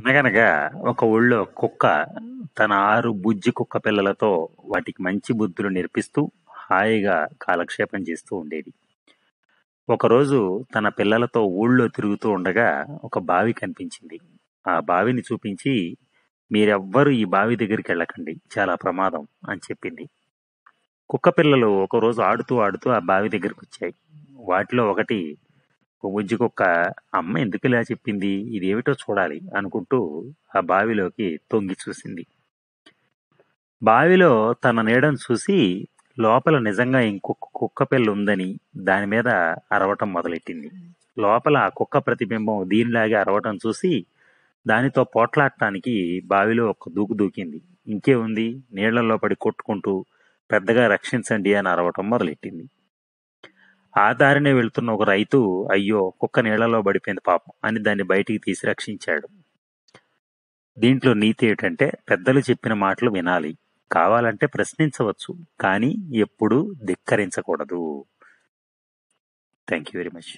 అనగనగా ఒక ఊళ్ళో కుక్క తన ఆరు బుజ్జి కుక్క పిల్లలతో వాటికి మంచి బుద్ధులు నేర్పిస్తూ హాయిగా కాలక్షేపం చేస్తూ ఉండేది ఒకరోజు తన పిల్లలతో ఊళ్ళో తిరుగుతూ ఉండగా ఒక బావి కనిపించింది ఆ బావిని చూపించి మీరెవ్వరూ ఈ బావి దగ్గరికి వెళ్ళకండి చాలా ప్రమాదం అని చెప్పింది కుక్క పిల్లలు ఒకరోజు ఆడుతూ ఆడుతూ ఆ బావి దగ్గరికి వచ్చాయి వాటిలో ఒకటి కొవ్వొజ్జికొక్క అమ్మ ఎందుకు ఇలా చెప్పింది ఇదేమిటో చూడాలి అనుకుంటూ ఆ బావిలోకి తొంగి చూసింది బావిలో తన నీడను చూసి లోపల నిజంగా ఇంకొక కుక్క పిల్ల ఉందని దాని మీద అరవటం మొదలెట్టింది లోపల ఆ కుక్క ప్రతిబింబం దీనిలాగే అరవటం చూసి దానితో పోట్లాడటానికి బావిలో ఒక దూకు దూకింది ఇంకే ఉంది నీళ్లలో పడి కొట్టుకుంటూ పెద్దగా రక్షించండి అని అరవటం మొదలెట్టింది ఆ దారినే వెళుతున్న ఒక రైతు అయ్యో కుక్క నీళ్లలో పడిపోయింది పాపం అని దాన్ని బయటికి తీసి రక్షించాడు దీంట్లో నీతి ఏమిటంటే పెద్దలు చెప్పిన మాటలు వినాలి కావాలంటే ప్రశ్నించవచ్చు కానీ ఎప్పుడూ ధిక్కరించకూడదు థ్యాంక్ యూ వెరీ మచ్